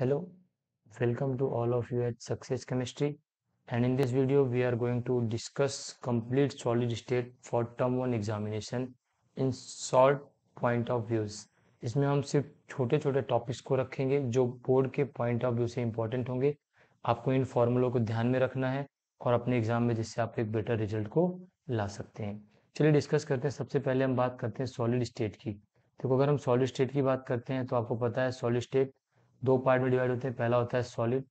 Hello welcome to all of you at Success Chemistry and in this video we are going to discuss complete solid state for term 1 examination in short point of views. इसमें हम सिर्फ छोटे छोटे topics को रखेंगे जो board के point of view से इंपॉर्टेंट होंगे आपको इन फॉर्मुलों को ध्यान में रखना है और अपने एग्जाम में जिससे आप एक बेटर रिजल्ट को ला सकते हैं चलिए डिस्कस करते हैं सबसे पहले हम बात करते हैं सॉलिड स्टेट की देखो अगर हम सॉलिड स्टेट की बात करते हैं तो आपको पता है सॉलिड स्टेट दो पार्ट में डिवाइड होते हैं पहला होता है सॉलिड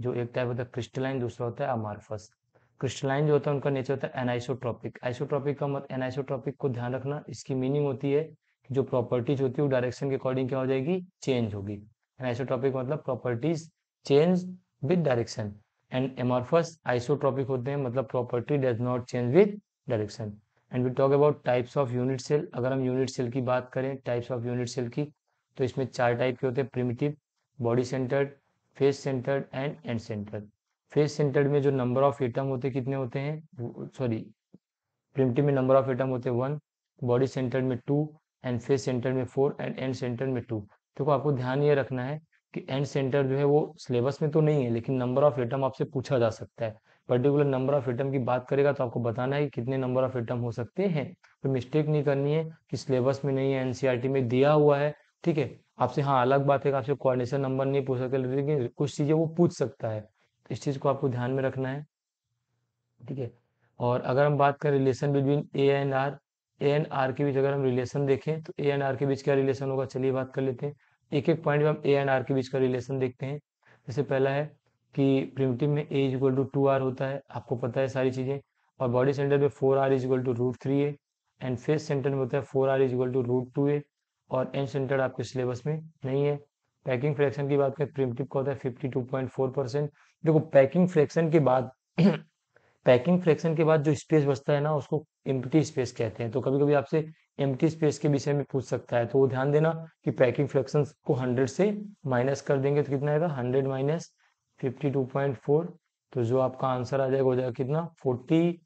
जो एक टाइप होता है क्रिस्टलाइन दूसरा होता है अमार्फस क्रिस्टलाइन जो होता है उनका नेचर होता है एनाइसोट्रॉपिक आइसोट्रॉपिक का मत मतलब, एनाइसोट्रॉपिक को ध्यान रखना इसकी मीनिंग होती है कि जो प्रॉपर्टीज होती है वो डायरेक्शन के अकॉर्डिंग क्या हो जाएगी चेंज होगी एनाइसोट्रॉपिक मतलब properties change with direction and amorphous isotropic होते हैं मतलब property does not change with direction and we talk about types of unit cell अगर हम यूनिट सेल की बात करें टाइप्स ऑफ यूनिट सेल की तो इसमें चार टाइप के होते हैं primitive body centred face centred and end centred face centred में जो नंबर ऑफ एटम होते कितने होते हैं सॉरी प्रिमटिव में नंबर ऑफ एटम होते वन बॉडी सेंटर में टू एंड फेस सेंटर में फोर एंड एंड सेंटर में टू देखो आपको ध्यान ये रखना है कि एंड सेंटर जो है वो सिलेबस में तो नहीं है लेकिन नंबर ऑफ एटम आपसे पूछा जा सकता है पर्टिकुलर नंबर ऑफ एटम की बात करेगा तो आपको बताना है कि कितने नंबर ऑफ एटम हो सकते हैं तो मिस्टेक नहीं करनी है कि सिलेबस में नहीं है एनसीआरटी e में दिया हुआ है ठीक है आपसे हाँ अलग बात है आपसे कोऑर्डिनेशन नंबर नहीं पूछ सकते लेकिन कुछ चीज़ें वो पूछ सकता है तो इस चीज़ को आपको ध्यान में रखना है ठीक है और अगर हम बात करें relation between A and R A and R के बीच अगर हम रिलेशन देखें तो ए एंड आर के बीच क्या रिलेशन होगा चलिए बात कर लेते हैं एक एक पॉइंट में हम ए एंड आर के बीच का रिलेशन देखते हैं जैसे पहला है कि प्रिमिटिव में A equal to two R होता है आपको पता है सारी चीज़ें और बॉडी सेंटर में four R equal to root three A and face centre में होता है four R equal to root two A और एन सेंटर आपके सिलेबस में नहीं है पैकिंग फ्रैक्शन की बात करें प्रिमटिव का होता है fifty two point four percent देखो पैकिंग फ्रैक्शन के बाद पैकिंग फ्रैक्शन के बाद जो स्पेस बचता है ना उसको एम्प्टी स्पेस कहते हैं तो कभी कभी आपसे एम्प्टी स्पेस के विषय में पूछ सकता है तो वो ध्यान देना कि पैकिंग फ्रैक्शन को हंड्रेड से माइनस कर देंगे तो कितना आएगा hundred minus fifty two point four तो जो आपका आंसर आ जाएगा हो जाएगा कितना फोर्टी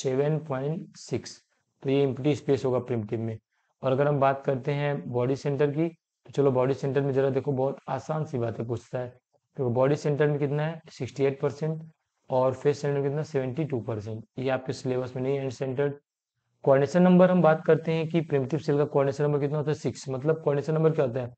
सेवन पॉइंट सिक्स तो ये एम्प्टी स्पेस होगा प्रिमटिव में और अगर हम बात करते हैं बॉडी सेंटर की तो चलो बॉडी सेंटर में जरा देखो बहुत आसान सी बातें पूछता है क्योंकि बॉडी सेंटर में कितना है सिक्सटी एट परसेंट और फेस सेंटर में कितना सेवेंटी टू परसेंट ये आपके सिलेबस में नहीं है सेंटर्ड कोऑर्डिनेशन नंबर हम बात करते हैं कि प्रिमिटिव सेल का कोऑर्डिनेशन नंबर कितना होता है सिक्स मतलब कोऑर्डिनेशन नंबर क्या होता है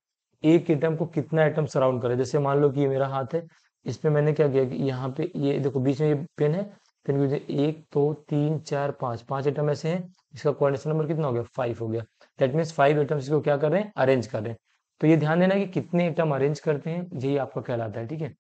एक आइटम को कितना आइटम सराउंड करे जैसे मान लो कि ये मेरा हाथ है इस मैंने क्या किया कि यहाँ पे ये देखो बीच में ये पेन है फिर एक दो तीन चार पाँच पांच आइटम ऐसे हैं इसका कोऑर्डिनेशन नंबर कितना हो गया फाइव हो गया दैट मीन्स फाइव आइटम्स को क्या कर रहे हैं अरेंज कर रहे हैं तो ये ध्यान देना कि कितने आइटम अरेंज करते हैं यही आपका कहलाता है ठीक है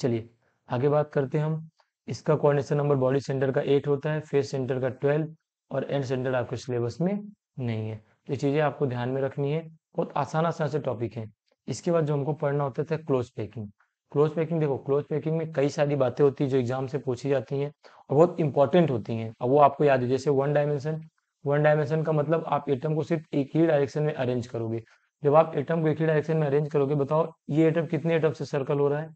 चलिए आगे बात करते हैं हम इसका कोऑर्डिनेशन नंबर बॉडी सेंटर का एट होता है फेस सेंटर का ट्वेल्व और एंड सेंटर आपके सिलेबस में नहीं है तो ये चीज़ें आपको ध्यान में रखनी है बहुत आसान आसान से टॉपिक है इसके बाद जो हमको पढ़ना होता था क्लोज पैकिंग क्लोज पैकिंग देखो क्लोज पैकिंग में कई सारी बातें होती है जो एग्जाम से पूछी जाती हैं और बहुत इंपॉर्टेंट होती हैं अब वो आपको याद है जैसे वन डायमेंशन वन डायमेंशन का मतलब आप एटम को सिर्फ एक ही डायरेक्शन में अरेंज करोगे जब आप एटम को एक ही डायरेक्शन में अरेंज करोगे बताओ ये एटम कितने एटम से सर्कल हो रहा है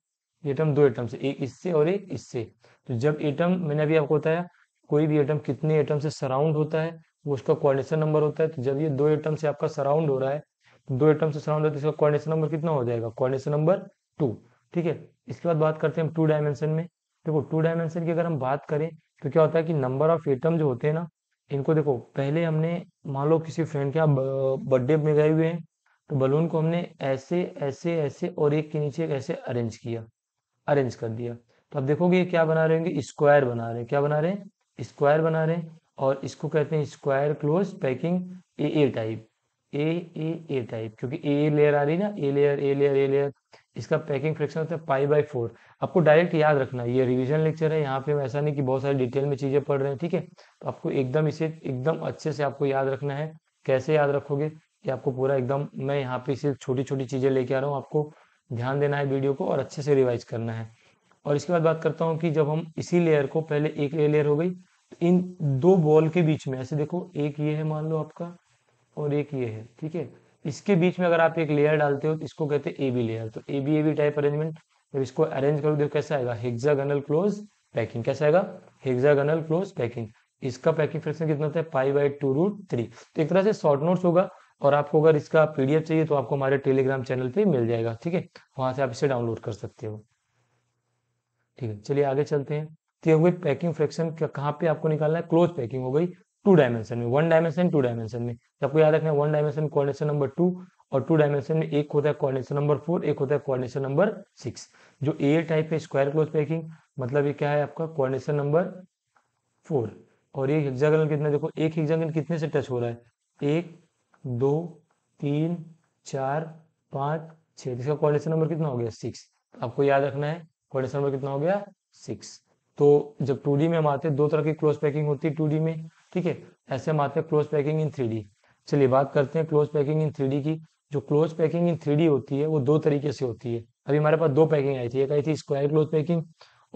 ये एटम दो एटम से एक इससे और एक इससे तो जब एटम मैंने अभी आपको बताया कोई भी एटम कितने एटम से सराउंड होता है वो उसका कोऑर्डिनेशन नंबर होता है तो जब ये दो एटम से आपका सराउंड हो रहा है तो दो एटम से सराउंड होता है तो इसका कोऑर्डिनेशन नंबर कितना हो जाएगा कोऑर्डिनेशन नंबर टू ठीक है इसके बाद बात करते हैं हम टू डायमेंशन में देखो टू डायमेंशन की अगर हम बात करें तो क्या होता है कि नंबर ऑफ एटम जो होते हैं ना इनको देखो पहले हमने मान लो किसी फ्रेंड के यहाँ बर्थडे में गए हुए हैं तो बलून को हमने ऐसे ऐसे ऐसे और एक के नीचे एक ऐसे अरेंज किया अरेंज कर दिया तो आप देखोगे क्या बना रहे होंगे स्क्वायर बना रहे हैं क्या बना रहे हैं स्क्वायर बना रहे हैं और इसको कहते हैं square close packing A A type A A A type क्योंकि ए लेयर आ रही ना A layer A layer A layer इसका पैकिंग फ्रिक्शन होता है पाई बाई फोर आपको डायरेक्ट याद रखना ये रिविजन लेक्चर है यहाँ पे ऐसा नहीं कि बहुत सारी डिटेल में चीज़ें पढ़ रहे हैं ठीक है तो आपको एकदम इसे एकदम अच्छे से आपको याद रखना है कैसे याद रखोगे कि आपको पूरा एकदम मैं यहाँ पे सिर्फ छोटी छोटी चीज़ें लेके आ रहा हूँ आपको ध्यान देना है वीडियो को और अच्छे से रिवाइज करना है और इसके बाद बात करता हूँ कि जब हम इसी लेयर को पहले एक लेयर हो गई तो इन दो बॉल के बीच में ऐसे देखो एक ये है मान लो आपका और एक ये है ठीक है इसके बीच में अगर आप एक लेयर डालते हो तो इसको कहते हैं ए बी लेयर तो A B A B type arrangement जब इसको अरेंज करो देखो कैसा आएगा हेक्सागनल क्लोज पैकिंग कैसा आएगा हेक्सागनल क्लोज पैकिंग इसका पैकिंग फ्रैक्शन कितना होता है pi by two root three तो एक तरह से शॉर्ट नोट्स होगा और आपको अगर इसका पीडीएफ चाहिए तो आपको हमारे टेलीग्राम चैनल पे मिल जाएगा ठीक है वहां से आप इसे डाउनलोड कर सकते हो ठीक है चलिए आगे चलते हैं तो ये हुए पैकिंग फ्रैक्शन कहाँ पे आपको निकालना है क्लोज पैकिंग हो गई टू डायमेंशन में वन डायमेंशन टू डायमेंशन में सबको तो याद रखना one dimension coordination number two और टू डायमेंशन में एक होता है कोऑर्डिनेशन नंबर फोर एक होता है कोऑर्डिनेशन नंबर सिक्स जो ए टाइप है स्क्वायर क्लोज पैकिंग मतलब ये क्या है आपका कोऑर्डिनेशन नंबर फोर और ये हेक्सागन कितना देखो एक हेक्सागन कितने से टच हो रहा है एक दो तीन चार पाँच छः इसका कोऑर्डिनेशन नंबर कितना हो गया सिक्स आपको याद रखना है कोऑर्डिनेशन नंबर कितना हो गया सिक्स तो जब टू में हम आते हैं दो तरह की क्लोज पैकिंग होती है टू में ठीक है ऐसे हम आते हैं क्लोज पैकिंग इन थ्री चलिए बात करते हैं क्लोज पैकिंग इन थ्री की जो क्लोज पैकिंग इन थ्री होती है वो दो तरीके से होती है अभी हमारे पास दो पैकिंग आई थी एक आई थी स्क्वायर क्लोज पैकिंग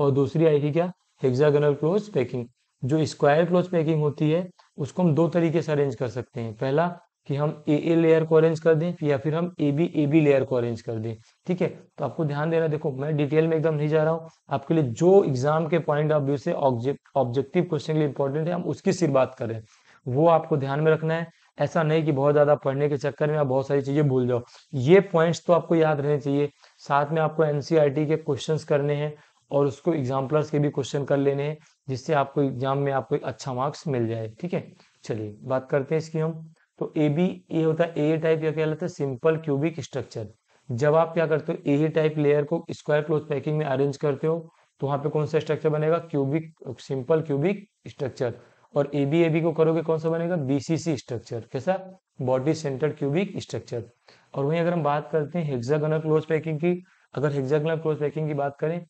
और दूसरी आई थी क्या हेक्सागोनल क्लोज पैकिंग जो स्क्वायर क्लोज पैकिंग होती है उसको हम दो तरीके से अरेंज कर सकते हैं पहला कि हम ए ए लेयर को अरेंज कर दें या फिर हम A B A B layer को अरेंज कर दें ठीक है तो आपको ध्यान देना देखो मैं डिटेल में एकदम नहीं जा रहा हूँ आपके लिए जो एग्जाम के पॉइंट ऑफ व्यू से ऑब्जेक्टिव क्वेश्चन के लिए इंपॉर्टेंट है हम उसकी सिर्फ बात करें वो आपको ध्यान में रखना है ऐसा नहीं कि बहुत ज्यादा पढ़ने के चक्कर में आप बहुत सारी चीजें भूल जाओ ये पॉइंट्स तो आपको याद रहने चाहिए साथ में आपको एनसीईआरटी e के क्वेश्चंस करने हैं और उसको एग्जाम्पलर्स के भी क्वेश्चन कर लेने हैं जिससे आपको एग्जाम में आपको अच्छा मार्क्स मिल जाए ठीक है चलिए बात करते हैं इसकी हम तो ए बी ये होता है ए टाइप या क्या कहलाता है सिंपल क्यूबिक स्ट्रक्चर जब आप क्या करते हो ए टाइप लेयर को स्क्वायर क्लोथ पैकिंग में अरेंज करते हो तो वहां पे कौन सा स्ट्रक्चर बनेगा क्यूबिक सिंपल क्यूबिक स्ट्रक्चर और ए बी ए बी को करोगे कौन सा बनेगा बीसीसी स्ट्रक्चर कैसा बॉडी सेंटर क्यूबिक स्ट्रक्चर और वहीं अगर हम बात करते हैं हेक्सागोनल क्लोज पैकिंग की अगर हेक्सागोनल क्लोज पैकिंग की बात करें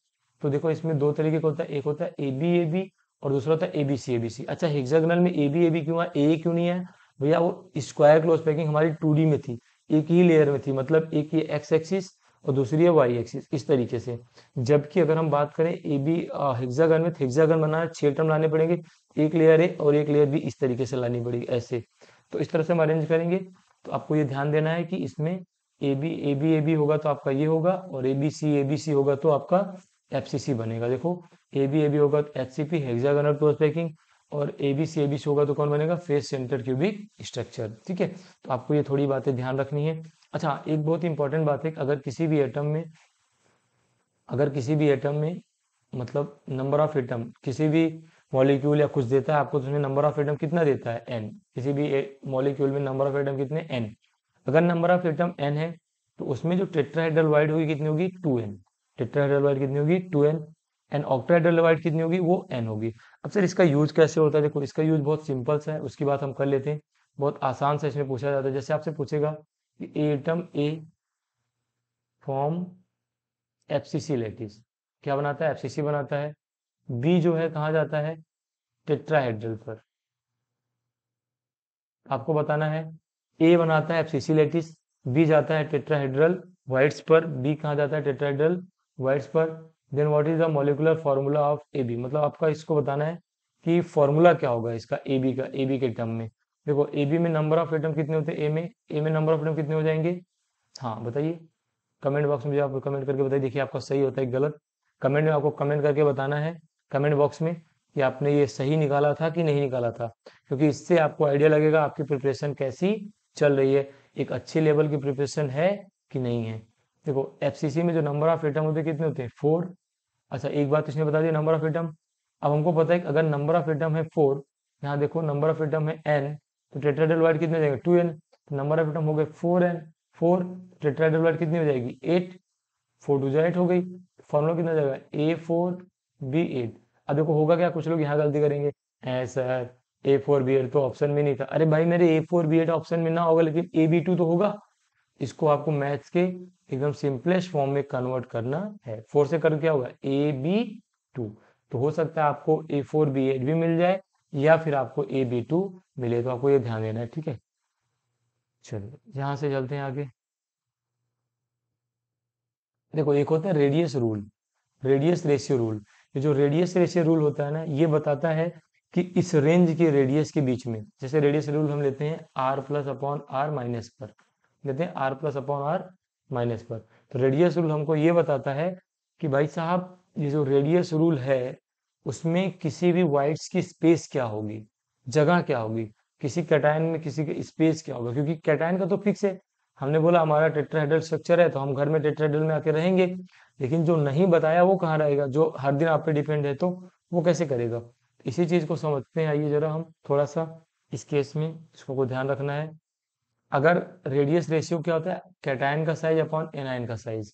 तो देखो इसमें दो तरीके का होता है एक होता है ए बी ए बी और दूसरा होता है एबीसी एबीसी अच्छा हेक्सागोनल में ए बी ए बी क्यों है ए क्यों नहीं है भैया वो स्क्वायर क्लोज पैकिंग हमारी टू में थी एक ही लेयर में थी मतलब एक ही एक्स एक्सिस और दूसरी है वाई एक्सिस इस तरीके से जबकि अगर हम बात करें ए बी हेक्सागन में हेक्सागन तो बनाना छह टर्म लाने पड़ेंगे एक लेयर ए और एक लेयर भी इस तरीके से लानी पड़ेगी ऐसे तो इस तरह से हम अरेंज करेंगे तो आपको ये ध्यान देना है कि इसमें A B A B A B होगा तो आपका ये होगा और A B C A B C होगा तो आपका एफ सी सी बनेगा देखो ए बी ए बी होगा तो एच सी पी हेक्सागन और क्लोज पैकिंग और A B C A B C होगा तो कौन बनेगा फेस सेंटर क्यूबिक स्ट्रक्चर ठीक है तो आपको ये थोड़ी बातें ध्यान रखनी है अच्छा एक बहुत इंपॉर्टेंट बात है कि अगर किसी भी एटम में अगर किसी भी एटम में मतलब नंबर ऑफ एटम किसी भी मॉलिक्यूल या कुछ देता है आपको तो नंबर ऑफ एटम कितना देता है एन किसी भी मॉलिक्यूल में नंबर ऑफ एटम कितने एन अगर नंबर ऑफ एटम एन है तो उसमें जो टेट्राहेड्रल वाइड होगी कितनी होगी टू एन टेट्राहेड्रल वाइड कितनी होगी two N and octahedral void कितनी होगी वो एन होगी अब सर इसका यूज कैसे होता है देखो इसका यूज बहुत सिंपल सा है उसकी बात हम कर लेते हैं बहुत आसान से इसमें पूछा जाता है जैसे आपसे पूछेगा कि atom A form FCC lattice क्या बनाता है एफसीसी बनाता है बी जो है कहा जाता है टेट्राहेड्रल पर आपको बताना है ए बनाता है एफसीसी लेटिस बी जाता है टेट्राहेड्रल वाइट्स पर बी कहा जाता है टेट्राहेड्रल वाइट्स पर then what is the molecular formula of A B मतलब आपका इसको बताना है कि फॉर्मूला क्या होगा इसका ए बी का ए बी के टर्म में देखो ए बी में नंबर ऑफ एटम कितने होते हैं ए में ए में नंबर ऑफ एटम कितने हो जाएंगे हाँ बताइए कमेंट बॉक्स में आप कमेंट करके बताइए देखिए आपका सही होता है गलत कमेंट में आपको कमेंट करके बताना है कमेंट बॉक्स में कि आपने ये सही निकाला था कि नहीं निकाला था क्योंकि इससे आपको आइडिया लगेगा आपकी प्रिपरेशन कैसी चल रही है एक अच्छे लेवल की प्रिपरेशन है कि नहीं है देखो एफसीसी में जो नंबर ऑफ एटम होते हैं कितने होते हैं फोर अच्छा एक बात इसने बता दिया नंबर ऑफ एटम अब हमको पता है कि अगर नंबर ऑफ एटम है फोर यहाँ देखो नंबर ऑफ एटम है एन तो टेट्राइडल वाइड कितने जाएगा टू एन तो नंबर ऑफ एटम हो गए four N four tetrahedral void कितनी हो जाएगी एट फोर टू एट हो गई फॉर्मूला कितना जाएगा ए फोर बी एट अब देखो होगा क्या कुछ लोग यहाँ गलती करेंगे है sir A four B eight तो ऑप्शन में नहीं था अरे भाई मेरे A four B eight option में ना होगा लेकिन ए बी टू तो होगा इसको आपको मैथ्स के एकदम सिंपलेस्ट फॉर्म में कन्वर्ट करना है फोर से करो क्या होगा ए बी टू तो हो सकता है आपको ए फोर बी एट भी मिल जाए या फिर आपको ए बी टू मिले तो आपको ये ध्यान देना है ठीक है चलो यहां से चलते हैं आगे देखो एक होता है radius rule radius ratio rule ये जो रेडियस रेशियो रूल होता है ना ये बताता है कि इस रेंज के रेडियस के बीच में जैसे रेडियस रूल हम लेते हैं R plus upon R minus पर लेते हैं R plus upon R minus पर तो रेडियस रूल हमको ये बताता है कि भाई साहब ये जो रेडियस रूल है उसमें किसी भी वाइड्स की स्पेस क्या होगी जगह क्या होगी किसी कैटाइन में किसी का स्पेस क्या होगा क्योंकि कैटाइन का तो फिक्स है हमने बोला हमारा टेट्राहेड्रल स्ट्रक्चर है तो हम घर में टेट्राहेड्रल में आके रहेंगे लेकिन जो नहीं बताया वो कहाँ रहेगा जो हर दिन आप पे डिपेंड है तो वो कैसे करेगा इसी चीज को समझते हैं आइए जरा हम थोड़ा सा इस केस में इसको ध्यान रखना है अगर रेडियस रेशियो क्या होता है कैटायन का साइज अपॉन एनायन का साइज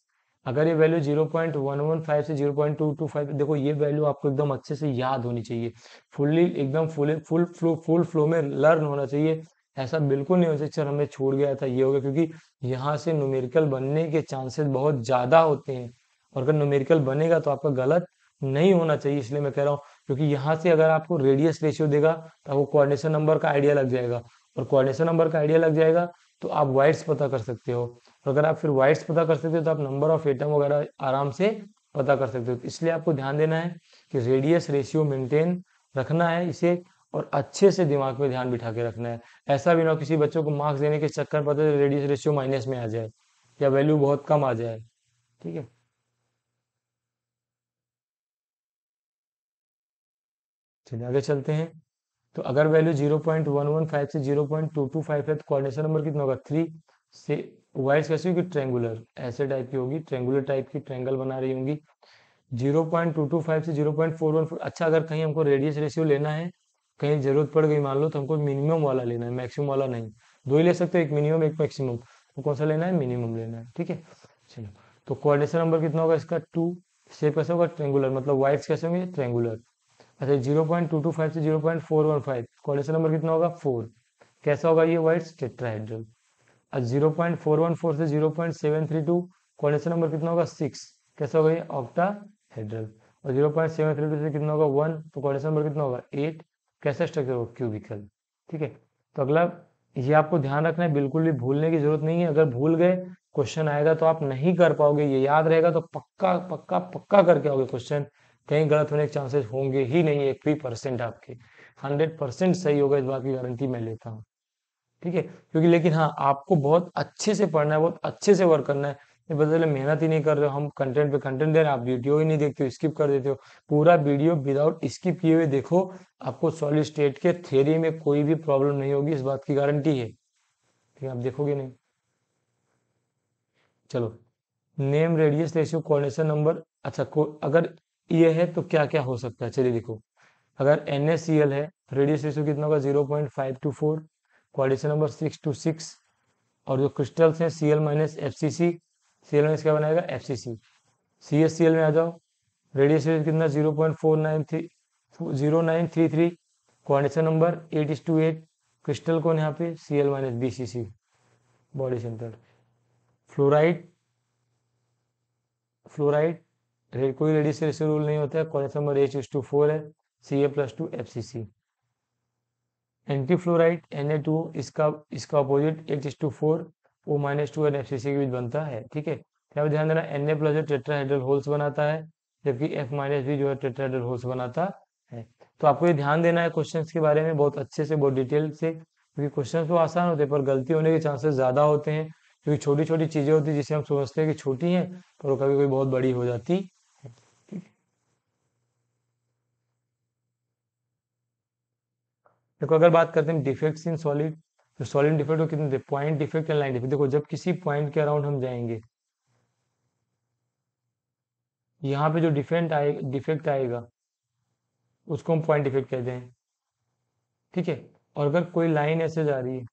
अगर ये वैल्यू 0.115 से 0.225 देखो ये वैल्यू आपको एकदम अच्छे से याद होनी चाहिए फुल्ली एकदम full full flow full flow में लर्न होना चाहिए ऐसा बिल्कुल नहीं हो सकता चल हमें छोड़ गया था ये हो गया क्योंकि यहाँ से न्यूमेरिकल बनने के चांसेस बहुत ज़्यादा होते हैं और अगर न्यूमेरिकल बनेगा तो आपका गलत नहीं होना चाहिए इसलिए मैं कह रहा हूँ क्योंकि यहाँ से अगर आपको रेडियस रेशियो देगा तो आपको कोऑर्डिनेशन नंबर का आइडिया लग जाएगा और कोऑर्डिनेशन नंबर का आइडिया लग जाएगा तो आप वाइट्स पता कर सकते हो और अगर आप फिर वाइट्स पता कर सकते हो तो आप नंबर ऑफ एटम वगैरह आराम से पता कर सकते हो तो इसलिए आपको ध्यान देना है कि रेडियस रेशियो मेंटेन रखना है इसे और अच्छे से दिमाग में ध्यान बिठा के रखना है ऐसा भी ना किसी बच्चों को मार्क्स देने के चक्कर पता है रेडियस रेशियो माइनस में आ जाए या वैल्यू बहुत कम आ जाए ठीक है चलिए आगे चलते हैं तो अगर value zero point one one five से zero point two two five है तो कोऑर्डिनेशन नंबर कितना होगा थ्री से वाइस कैसे होगी ट्रेंगुलर ऐसे टाइप की होगी ट्रेंगुलर टाइप की ट्रेंगल बना रही होंगी zero point two two five से जीरो पॉइंट फोर वन अच्छा अगर कहीं हमको रेडियस रेशियो लेना है कहीं जरूरत पड़ गई मान लो तो हमको मिनिमम वाला लेना है मैक्सिमम वाला नहीं दो ही ले सकते हो एक मिनिमम एक मैक्सिमम तो कौन सा लेना है मिनिमम लेना है ठीक है चलो तो कोऑर्डिनेशन नंबर कितना होगा इसका टू शेप कैसे होगा ट्रेंगुलर मतलब वाइड्स कैसे होंगे ट्रेंगुलर अच्छा zero point two two five से zero point four one five coordination number कितना होगा फोर कैसा होगा ये वाइट्स टेट्राहेड्रल और zero point four one four से zero point seven three two coordination number कितना होगा सिक्स कैसा होगा ये ऑक्टाहेड्रल और zero point seven three two से कितना होगा वन तो कॉर्डेशन नंबर कितना होगा एट कैसा स्ट्रक्चर होगा क्यूबिकल ठीक है तो अगला ये आपको ध्यान रखना है बिल्कुल भी भूलने की जरूरत नहीं है अगर भूल गए क्वेश्चन आएगा तो आप नहीं कर पाओगे ये याद रहेगा तो पक्का पक्का पक्का करके आओगे क्वेश्चन कहीं गलत होने के चांसेस होंगे ही नहीं एक भी परसेंट आपके हंड्रेड परसेंट सही होगा इस बात की गारंटी मैं लेता हूँ ठीक है क्योंकि लेकिन हाँ आपको बहुत अच्छे से पढ़ना है बहुत अच्छे से वर्क करना है ये बदले मेहनत ही नहीं कर रहे हो हम कंटेंट पे कंटेंट दे रहे हैं आप वीडियो ही नहीं देखते हो स्किप कर देते हो पूरा वीडियो विदाउट स्किप किए हुए देखो आपको सॉलिड स्टेट के थेरी में कोई भी प्रॉब्लम नहीं होगी इस बात की गारंटी है ठीक है आप देखोगे नहीं चलो name radius ratio coordination number अच्छा को अगर ये है तो क्या क्या हो सकता है चलिए देखो अगर एन एस सी एल है रेडियस रेशो कितना होगा zero point five two four quality number six two six और जो क्रिस्टल्स हैं C L minus F C C C L minus क्या बनाएगा F C C C S C L में आ जाओ रेडियस रेशो कितना zero point four nine three zero nine three three quality number eight is to eight crystal कौन यहाँ पे सी L minus B C C body center fluoride fluoride red कोई radius से rule नहीं होता है question number H is to four है C A plus two F C C anti fluoride N two इसका इसका opposite H is to four O minus two and F C C के बीच बनता है ठीक है क्या ध्यान देना N A plus tetrahedral holes बनाता है जबकि एफ माइनस भी जो है टेट्राहेड्रल होल्स बनाता है तो आपको ये ध्यान देना है क्वेश्चन के बारे में बहुत अच्छे से बहुत डिटेल से क्योंकि क्वेश्चन तो आसान होते हैं पर गलती होने के चांसेस ज्यादा होते हैं क्योंकि छोटी छोटी चीजें होती है जिसे हम समझते हैं कि छोटी हैं पर वो कभी बहुत बड़ी हो जाती देखो अगर बात करते हैं डिफेक्ट्स इन सॉलिड तो सॉलिड डिफेक्ट हो कितने point defect and line defect देखो जब किसी पॉइंट के अराउंड हम जाएंगे यहाँ पे जो डिफेंट आए डिफेक्ट आएगा उसको हम पॉइंट डिफेक्ट कहते हैं ठीक है और अगर कोई लाइन ऐसे जा रही है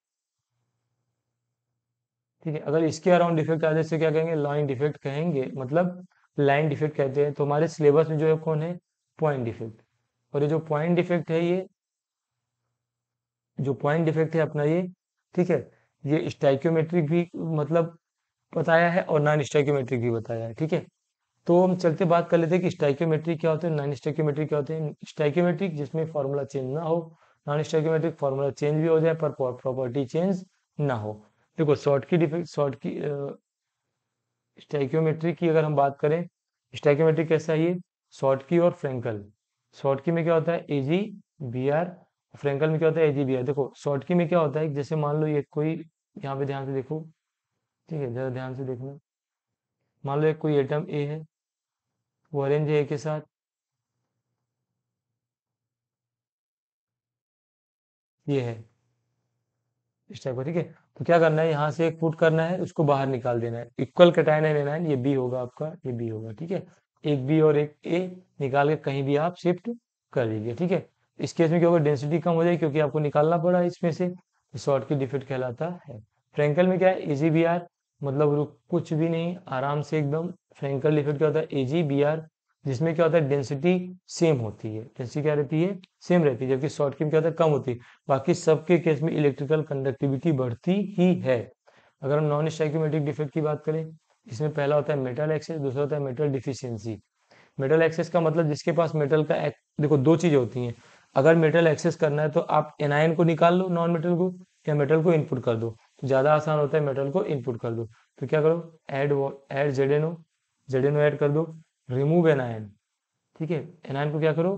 ठीक है अगर इसके अराउंड डिफेक्ट आ जाए क्या कहेंगे लाइन डिफेक्ट कहेंगे मतलब लाइन डिफेक्ट कहते हैं तो हमारे सिलेबस में जो है कौन है पॉइंट डिफेक्ट और ये जो पॉइंट डिफेक्ट है ये जो पॉइंट डिफेक्ट है अपना ये ठीक है ये स्टाइक्योमेट्रिक भी मतलब बताया है और नॉन स्टाइक्योमेट्रिक भी बताया है ठीक है तो हम चलते बात कर लेते हैं कि स्टाइक्योमेट्रिक क्या होते हैं नॉन स्टाइक्योमेट्रिक क्या होते हैं स्टाइक्योमेट्रिक जिसमें फॉर्मूला चेंज ना हो नॉन स्टाइक्योमेट्रिक फॉर्मूला चेंज भी हो जाए पर प्रॉपर्टी चेंज ना हो देखो शॉर्ट की डिफेक्ट शॉर्ट की स्टाइक्योमेट्रिक की अगर हम बात करें स्टाइक्योमेट्रिक कैसा है ये शॉर्ट की और फ्रेंकल शॉर्ट की में क्या होता है A G B R Frenkel में क्या होता है है देखो शॉर्टकी में क्या होता है जैसे मान लो ये कोई यहाँ पे ध्यान से देखो ठीक है जरा ध्यान से देखना मान लो एक कोई एटम ए है वो अरेंज है ए के साथ ये है इस टाइप का ठीक है तो क्या करना है यहाँ से एक पुट करना है उसको बाहर निकाल देना है इक्वल कटाई नहीं लेना है ये बी होगा आपका ये बी होगा ठीक है एक बी और एक ए निकाल के कहीं भी आप शिफ्ट कर लीजिए ठीक है इस केस में क्या होगा डेंसिटी कम हो जाएगी क्योंकि आपको निकालना पड़ा इसमें से शॉर्ट की डिफिट कहलाता है फ्रेंकल में क्या है एजी बी आर मतलब रुक कुछ भी नहीं आराम से एकदम फ्रेंकल डिफिट क्या होता है एजी बी आर जिसमें क्या होता है डेंसिटी सेम होती है डेंसिटी क्या रहती है सेम रहती है जबकि शॉर्ट की क्या होता है कम होती है बाकी सबके केस में इलेक्ट्रिकल कंडक्टिविटी बढ़ती ही है अगर हम नॉन स्टाइक्योमेटिक डिफेक्ट की बात करें इसमें पहला होता है मेटल एक्सेस दूसरा होता है मेटल डिफिशियंसी मेटल एक्सेस का मतलब जिसके पास मेटल का एक, देखो दो चीजें होती हैं अगर मेटल एक्सेस करना है तो आप एनआईन को निकाल लो नॉन मेटल को या मेटल को इनपुट कर दो तो ज़्यादा आसान होता है मेटल को इनपुट कर दो तो क्या करो add add Z N O Z N O add कर दो रिमूव एनआईन ठीक है एनआईन को क्या करो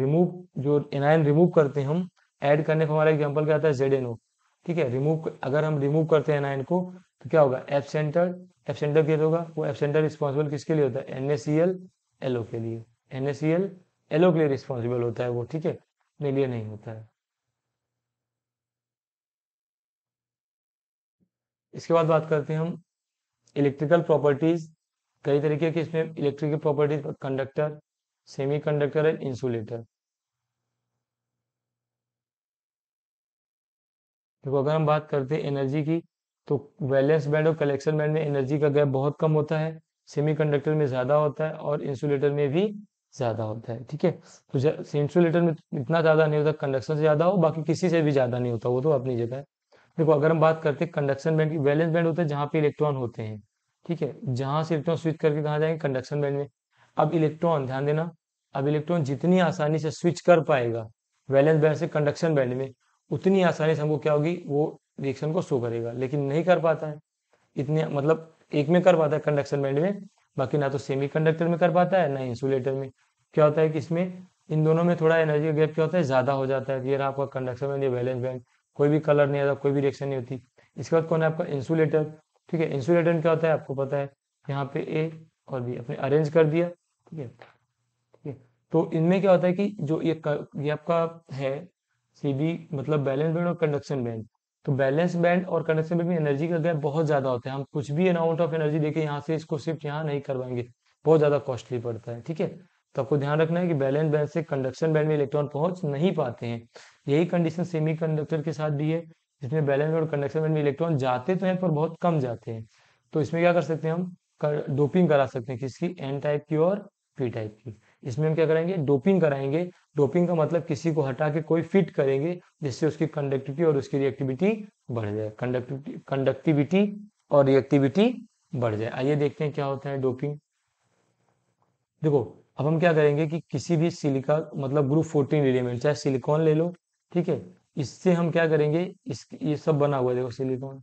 रिमूव जो एनआईन रिमूव करते हैं हम ऐड करने का हमारा एग्जाम्पल क्या आता है जेड एन ओ ठीक है रिमूव अगर हम रिमूव करते हैं एनआईन को तो क्या होगा एफ सेंटर एफ सेंटर क्या होगा वो एफ सेंटर रिस्पॉन्सिबल किसके लिए होता है एनएससीएल एलओ एल ओ के लिए N S C L L O के लिए रिस्पॉन्सिबल होता है वो ठीक है अपने लिए नहीं होता है इसके बाद बात करते हैं हम इलेक्ट्रिकल प्रॉपर्टीज कई तरीके की इसमें electrical properties conductor semiconductor and insulator देखो अगर हम बात करते हैं एनर्जी की तो वैलेंस बैंड और कलेक्शन बैंड में एनर्जी का गैप बहुत कम होता है सेमीकंडक्टर में ज़्यादा होता है और इंसुलेटर में भी ज़्यादा होता है ठीक है तो सेंट्रोलीटर में इतना ज़्यादा नहीं होता कंडक्शन से ज़्यादा हो बाकी किसी से भी ज़्यादा नहीं होता वो तो अपनी जगह है देखो अगर हम बात करते हैं कंडक्शन बैंड की वैलेंस बैंड होता है जहाँ पे इलेक्ट्रॉन होते हैं ठीक है जहां से इलेक्ट्रॉन स्विच करके कहा जाएंगे कंडक्शन बैंड में अब इलेक्ट्रॉन ध्यान देना अब इलेक्ट्रॉन जितनी आसानी से स्विच कर पाएगा वैलेंस बैंड से कंडक्शन बैंड में उतनी आसानी से हमको क्या होगी वो रिएक्शन को शो करेगा लेकिन नहीं कर पाता है इतने मतलब एक में कर पाता है कंडक्शन बैंड में बाकी ना तो सेमी कंडक्टर में कर पाता है ना इंसुलेटर में क्या होता है कि इसमें इन दोनों में थोड़ा एनर्जी का गैप क्या होता है ज़्यादा हो जाता है ये रहा आपका कंडक्टर में बैलेंस वैलेंस बैंड कोई भी कलर नहीं आता कोई भी रिएक्शन नहीं होती इसके बाद कौन है आपका इंसुलेटर ठीक है इंसुलेटर क्या होता है आपको पता है यहाँ पे ए और बी आपने अरेंज कर दिया ठीक है ठीक है तो इनमें क्या होता है कि जो ये ये आपका है सी मतलब बैलेंस बैंड और कंडक्शन बैंड तो बैलेंस बैंड और कंडक्शन बैंड में एनर्जी का गैप बहुत ज्यादा होता है हम कुछ भी अमाउंट ऑफ एनर्जी देके यहाँ से इसको शिफ्ट यहाँ नहीं करवाएंगे बहुत ज्यादा कॉस्टली पड़ता है ठीक है तो आपको ध्यान रखना है कि बैलेंस बैंड से कंडक्शन बैंड में इलेक्ट्रॉन पहुंच नहीं पाते हैं यही कंडीशन कंडक्टर के साथ भी है जिसमें बैलेंस और कंडक्शन बैंड में इलेक्ट्रॉन जाते तो हैं पर बहुत कम जाते हैं तो इसमें क्या कर सकते हैं हम डोपिंग करा सकते हैं किसकी एन टाइप की और पी टाइप की इसमें हम क्या करेंगे डोपिंग कराएंगे डोपिंग का मतलब किसी को हटा के कोई फिट करेंगे जिससे उसकी कंडक्टिविटी और उसकी रिएक्टिविटी बढ़ जाए कंडक्टिविटी कंडक्टिविटी और रिएक्टिविटी बढ़ जाए आइए देखते हैं क्या होता है डोपिंग देखो अब हम क्या करेंगे कि किसी भी सिलिका मतलब ग्रुप फोर्टीन एलिमेंट चाहे सिलिकॉन ले लो ठीक है इससे हम क्या करेंगे इस ये सब बना हुआ है देखो सिलिकॉन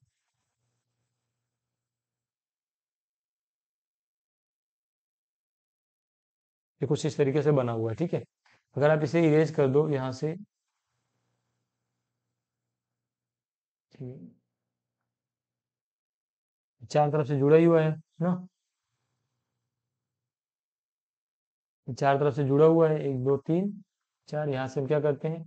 ये कुछ इस तरीके से बना हुआ है ठीक है अगर आप इसे इरेज कर दो यहां से चार तरफ से जुड़ा हुआ है ना चार तरफ से जुड़ा हुआ है एक दो तीन चार यहां से हम क्या करते हैं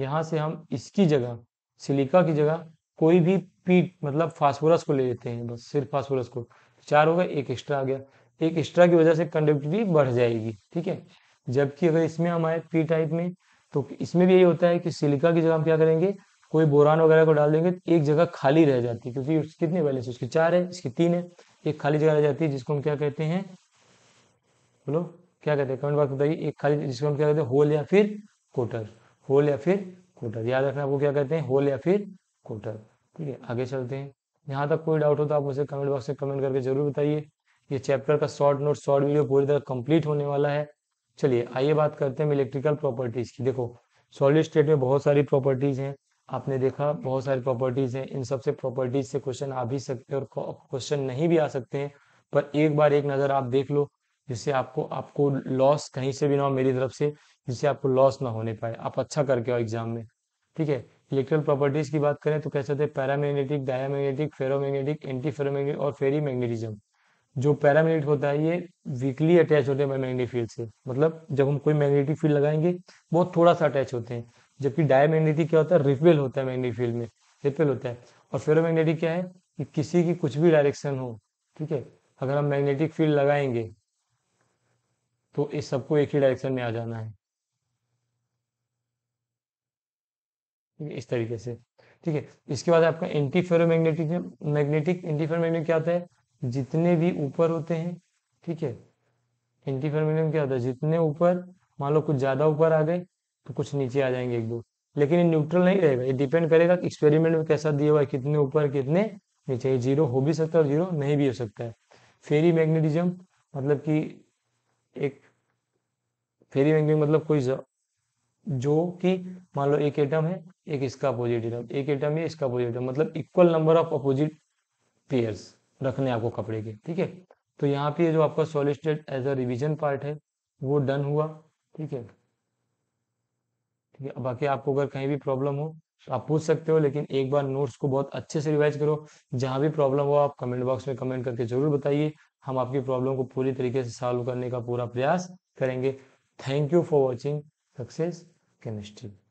यहां से हम इसकी जगह सिलिका की जगह कोई भी पीट मतलब फास्फोरस को ले लेते हैं बस सिर्फ फास्फोरस को चार हो गया एक एक्स्ट्रा आ गया एक एक्स्ट्रा की वजह से कंडक्टिविटी बढ़ जाएगी ठीक है जबकि अगर इसमें हम आए पी टाइप में तो इसमें भी यही होता है कि सिलिका की जगह हम क्या करेंगे कोई बोरान वगैरह को डाल देंगे तो एक जगह खाली रह जाती है क्योंकि उसके कितने बैलेंस उसके चार है इसकी तीन है एक खाली जगह रह जाती है जिसको हम क्या कहते हैं बोलो क्या कहते हैं कमेंट बॉक्स बताइए एक खाली जिसको हम क्या कहते हैं होल या फिर कोटर होल या फिर कोटर याद रखना आपको क्या कहते हैं होल या फिर कोटर ठीक है आगे चलते हैं यहाँ तक कोई डाउट हो तो आप मुझे कमेंट बॉक्स में कमेंट करके जरूर बताइए ये चैप्टर का शॉर्ट नोट शॉर्ट वीडियो पूरी तरह कंप्लीट होने वाला है चलिए आइए बात करते हैं इलेक्ट्रिकल प्रॉपर्टीज की देखो सॉलिड स्टेट में बहुत सारी प्रॉपर्टीज हैं आपने देखा बहुत सारी प्रॉपर्टीज हैं इन सबसे प्रॉपर्टीज से क्वेश्चन आ भी सकते हैं और क्वेश्चन नहीं भी आ सकते हैं पर एक बार एक नज़र आप देख लो जिससे आपको आपको लॉस कहीं से भी ना हो मेरी तरफ से जिससे आपको लॉस ना होने पाए आप अच्छा करके आओ एग्जाम में ठीक है इलेक्ट्रिकल प्रॉपर्टीज की बात करें तो कह सकते हैं paramagnetic diamagnetic ferromagnetic antiferromagnetic और फेरी मैग्नेटिज्म जो पैरामैग्नेट होता है ये वीकली अटैच होते हैं मैग्नेटिक फील्ड से मतलब जब हम कोई मैग्नेटिक फील्ड लगाएंगे बहुत थोड़ा सा अटैच होते हैं जबकि डायमैग्नेटिक क्या होता है रिपेल होता है मैग्नेटिक फील्ड में रिपेल होता है और फेरोमैग्नेटिक क्या है कि किसी की कुछ भी डायरेक्शन हो ठीक है अगर हम मैग्नेटिक फील्ड लगाएंगे तो इस सबको एक ही डायरेक्शन में आ जाना है इस तरीके से ठीक है इसके बाद आपका antiferromagnetic magnetic antiferromagnetic क्या होता है जितने भी ऊपर होते हैं ठीक है फर्मिनियम क्या होता है जितने ऊपर मान लो कुछ ज्यादा ऊपर आ गए तो कुछ नीचे आ जाएंगे एक दो लेकिन ये न्यूट्रल नहीं रहेगा ये डिपेंड करेगा कि एक्सपेरिमेंट में कैसा दिया हुआ है कितने ऊपर कितने नीचे जीरो हो भी सकता है और जीरो नहीं भी हो सकता है फेरी मैग्नेटिज्म मतलब कि एक फेरी मैग्नेटिज्म मतलब कोई जो कि मान लो एक एटम है एक इसका अपोजिट एटम एक एटम है इसका अपोजिट एटम मतलब equal number of opposite pairs रखने आपको कपड़े के ठीक है तो यहाँ पे जो आपका सोलिस्टेड एज अ रिविजन पार्ट है वो डन हुआ ठीक है ठीक है बाकी आपको अगर कहीं भी प्रॉब्लम हो तो आप पूछ सकते हो लेकिन एक बार नोट्स को बहुत अच्छे से रिवाइज करो जहां भी प्रॉब्लम हो आप कमेंट बॉक्स में कमेंट करके जरूर बताइए हम आपकी प्रॉब्लम को पूरी तरीके से सॉल्व करने का पूरा प्रयास करेंगे thank you for watching success chemistry